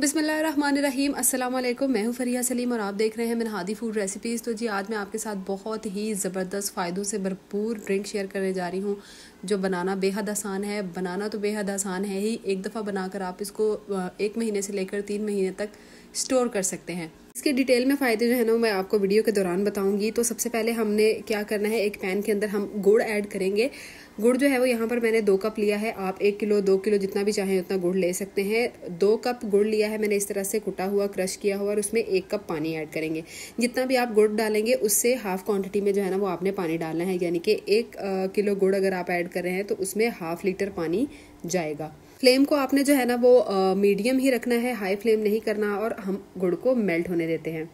बिसमीम अस्सलाम वालेकुम मैं हूं फरिया सलीम और आप देख रहे हैं मिनहादी फूड रेसिपीज़ तो जी आज मैं आपके साथ बहुत ही ज़बरदस्त फ़ायदों से भरपूर ड्रिंक शेयर करने जा रही हूं जो बनाना बेहद आसान है बनाना तो बेहद आसान है ही एक दफ़ा बनाकर आप इसको एक महीने से लेकर तीन महीने तक स्टोर कर सकते हैं इसके डिटेल में फ़ायदे जो है ना मैं आपको वीडियो के दौरान बताऊंगी तो सबसे पहले हमने क्या करना है एक पैन के अंदर हम गुड़ ऐड करेंगे गुड़ जो है वो यहाँ पर मैंने दो कप लिया है आप एक किलो दो किलो जितना भी चाहें उतना गुड़ ले सकते हैं दो कप गुड़ लिया है मैंने इस तरह से कुटा हुआ क्रश किया हुआ और उसमें एक कप पानी ऐड करेंगे जितना भी आप गुड़ डालेंगे उससे हाफ क्वांटिटी में जो है ना वो आपने पानी डालना है यानी कि एक किलो गुड़ अगर आप ऐड कर रहे हैं तो उसमें हाफ लीटर पानी जाएगा फ्लेम को आपने जो है ना वो मीडियम ही रखना है हाई फ्लेम नहीं करना और हम गुड़ को मेल्ट होने देते हैं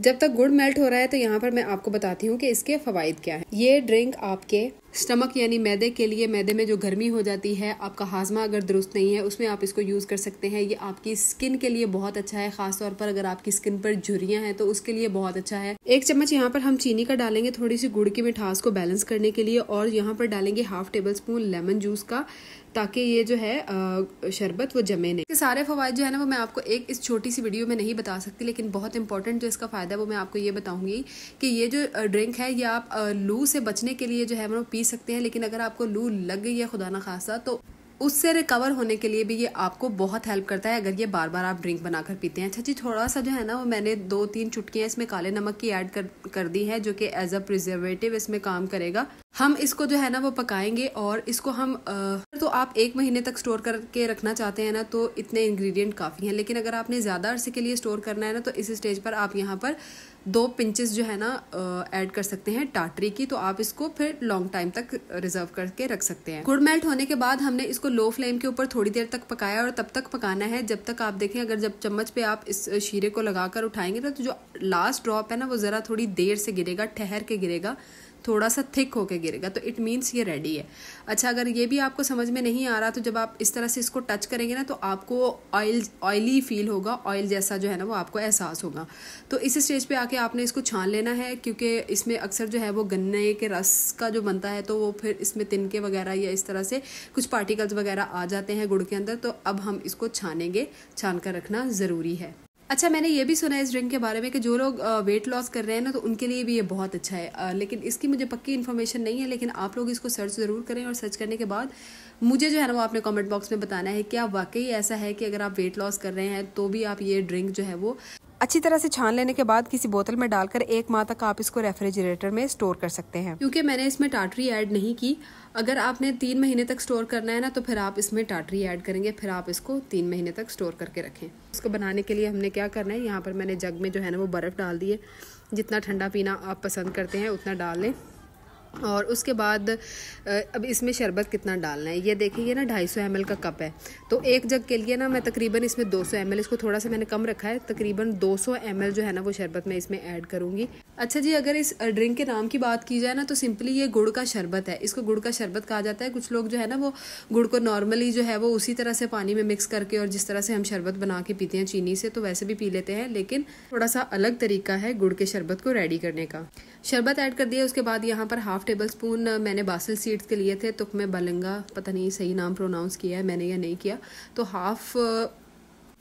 जब तक गुड़ मेल्ट हो रहा है तो यहाँ पर मैं आपको बताती हूँ कि इसके फ़वाद क्या है ये ड्रिंक आपके स्टमक यानी मैदे के लिए मैदे में जो गर्मी हो जाती है आपका हाजमा अगर दुरुस्त नहीं है उसमें आप इसको यूज़ कर सकते हैं ये आपकी स्किन के लिए बहुत अच्छा है खास तौर पर अगर आपकी स्किन पर झुरियाँ हैं तो उसके लिए बहुत अच्छा है एक चम्मच यहाँ पर हम चीनी का डालेंगे थोड़ी सी गुड़ की मिठास को बैलेंस करने के लिए और यहाँ पर डालेंगे half tablespoon lemon juice का ताकि ये जो है शरबत वो जमे नहीं इसके सारे फवाद जो है ना वो मैं आपको एक इस छोटी सी वीडियो में नहीं बता सकती लेकिन बहुत इंपॉर्टेंट जो इसका फ़ायदा है वो मैं आपको ये बताऊँगी कि ये जो ड्रिंक है ये आप लू से बचने के लिए जो है वो पी पी सकते हैं लेकिन अगर आपको लू लग गई है खुदा ना खासा तो उससे रिकवर होने के लिए भी ये आपको बहुत हेल्प करता है अगर ये बार बार आप ड्रिंक बनाकर पीते हैं अच्छा जी थोड़ा सा जो है ना वो मैंने दो तीन चुटकियाँ इसमें काले नमक की ऐड कर कर दी है जो कि एज अ प्रिजर्वेटिव इसमें काम करेगा हम इसको जो है ना वो पकाएंगे और इसको हम आ, तो आप एक महीने तक स्टोर करके रखना चाहते हैं ना तो इतने इंग्रेडिएंट काफ़ी हैं लेकिन अगर आपने ज़्यादा अरसे के लिए स्टोर करना है ना तो इस स्टेज पर आप यहाँ पर दो पिंचेस जो है ना ऐड कर सकते हैं टाटरी की तो आप इसको फिर लॉन्ग टाइम तक रिजर्व करके रख सकते हैं गुड़ मेल्ट होने के बाद हमने इसको लो फ्लेम के ऊपर थोड़ी देर तक पकाया और तब तक पकाना है जब तक आप देखें अगर जब चम्मच पे आप इस शीरे को लगाकर उठाएंगे ना तो जो लास्ट ड्रॉप है ना वो ज़रा थोड़ी देर से गिरेगा ठहर के गिरेगा थोड़ा सा थिक होके गिरेगा तो इट मीन्स ये रेडी है अच्छा अगर ये भी आपको समझ में नहीं आ रहा तो जब आप इस तरह से इसको टच करेंगे ना तो आपको ऑयल ऑयली फील होगा ऑयल जैसा जो है ना वो आपको एहसास होगा तो इस स्टेज पे आके आपने इसको छान लेना है क्योंकि इसमें अक्सर जो है वो गन्ने के रस का जो बनता है तो वो फिर इसमें तिनके वगैरह या इस तरह से कुछ पार्टिकल्स वगैरह आ जाते हैं गुड़ के अंदर तो अब हम इसको छानेंगे छान कर रखना ज़रूरी है अच्छा मैंने ये भी सुना है इस ड्रिंक के बारे में कि जो लोग वेट लॉस कर रहे हैं ना तो उनके लिए भी ये बहुत अच्छा है लेकिन इसकी मुझे पक्की इन्फॉर्मेशन नहीं है लेकिन आप लोग इसको सर्च ज़रूर करें और सर्च करने के बाद मुझे जो है ना वो आपने कमेंट बॉक्स में बताना है क्या वाकई ऐसा है कि अगर आप वेट लॉस कर रहे हैं तो भी आप ये ड्रिंक जो है वो अच्छी तरह से छान लेने के बाद किसी बोतल में डालकर एक माह तक आप इसको रेफ्रिजरेटर में स्टोर कर सकते हैं क्योंकि मैंने इसमें टाटरी ऐड नहीं की अगर आपने तीन महीने तक स्टोर करना है ना तो फिर आप इसमें टाटरी ऐड करेंगे फिर आप इसको तीन महीने तक स्टोर करके रखें इसको बनाने के लिए हमने क्या करना है यहाँ पर मैंने जग में जो है ना वो बर्फ़ डाल दी है जितना ठंडा पीना आप पसंद करते हैं उतना डाल लें और उसके बाद अब इसमें शरबत कितना डालना है ये देखिए ये ना ढाई सौ का कप है तो एक जग के लिए ना मैं तकरीबन इसमें 200 सौ इसको थोड़ा सा मैंने कम रखा है तकरीबन 200 सौ जो है ना वो शरबत मैं इसमें ऐड करूँगी अच्छा जी अगर इस ड्रिंक के नाम की बात की जाए ना तो सिंपली ये गुड़ का शरबत है इसको गुड़ का शरबत कहा जाता है कुछ लोग जो है ना वो गुड़ को नॉर्मली जो है वो उसी तरह से पानी में मिक्स करके और जिस तरह से हम शरबत बना के पीते हैं चीनी से तो वैसे भी पी लेते हैं लेकिन थोड़ा सा अलग तरीका है गुड़ के शरबत को रेडी करने का शरबत ऐड कर दिया उसके बाद यहाँ पर हाफ टेबल स्पून मैंने बासिल सीड्स के लिए थे तुक तो में बलंगा पता नहीं सही नाम प्रोनाउंस किया है मैंने या नहीं किया तो हाफ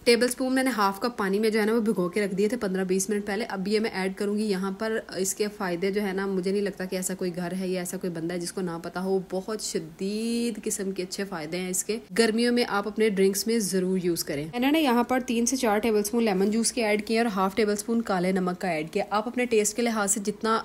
टेबल स्पून मैंने हाफ कप पानी में जो है ना वो भिगो के रख दिए थे पंद्रह बीस मिनट पहले अब ये मैं ऐड करूँगी यहाँ पर इसके फ़ायदे जो है ना मुझे नहीं लगता कि ऐसा कोई घर है या ऐसा कोई बंदा है जिसको ना पता हो बहुत शदीद किस्म के अच्छे फ़ायदे हैं इसके गर्मियों में आप अपने ड्रिंक्स में ज़रूर यूज़ करें मैंने ना यहाँ पर तीन से चार टेबल स्पून लेमन जूस के ऐड किए और हाफ टेबल स्पून काले नमक का ऐड किया आप अपने टेस्ट के लिहाज से जितना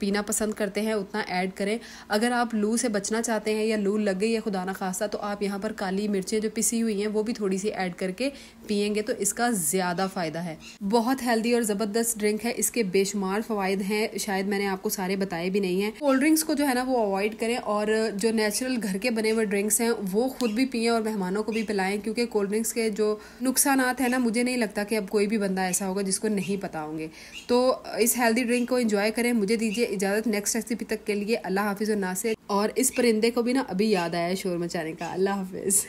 पीना पसंद करते हैं उतना ऐड करें अगर आप लू से बचना चाहते हैं या लू लग गई या खुदा ना खासा तो आप यहाँ पर काली मिर्चें जो पिसी हुई हैं वो भी थोड़ी सी ऐड करके पिए करेंगे तो इसका ज़्यादा फ़ायदा है बहुत हेल्दी और ज़बरदस्त ड्रिंक है इसके बेशुमार फायदे हैं शायद मैंने आपको सारे बताए भी नहीं है कोल्ड ड्रिंक्स को जो है ना वो अवॉइड करें और जो नेचुरल घर के बने हुए ड्रिंक्स हैं वो खुद भी पिए और मेहमानों को भी पिलाएं क्योंकि कोल्ड ड्रिंक्स के जो नुकसान है ना मुझे नहीं लगता कि अब कोई भी बंदा ऐसा होगा जिसको नहीं पता होंगे तो इस हेल्दी ड्रिंक को इंजॉय करें मुझे दीजिए इजाज़त नेक्स्ट रेसिपी तक के लिए अल्लाह हाफिज़ और नासिर और इस परिंदे को भी ना अभी याद आया शोर मचाने का अल्लाह हाफिज़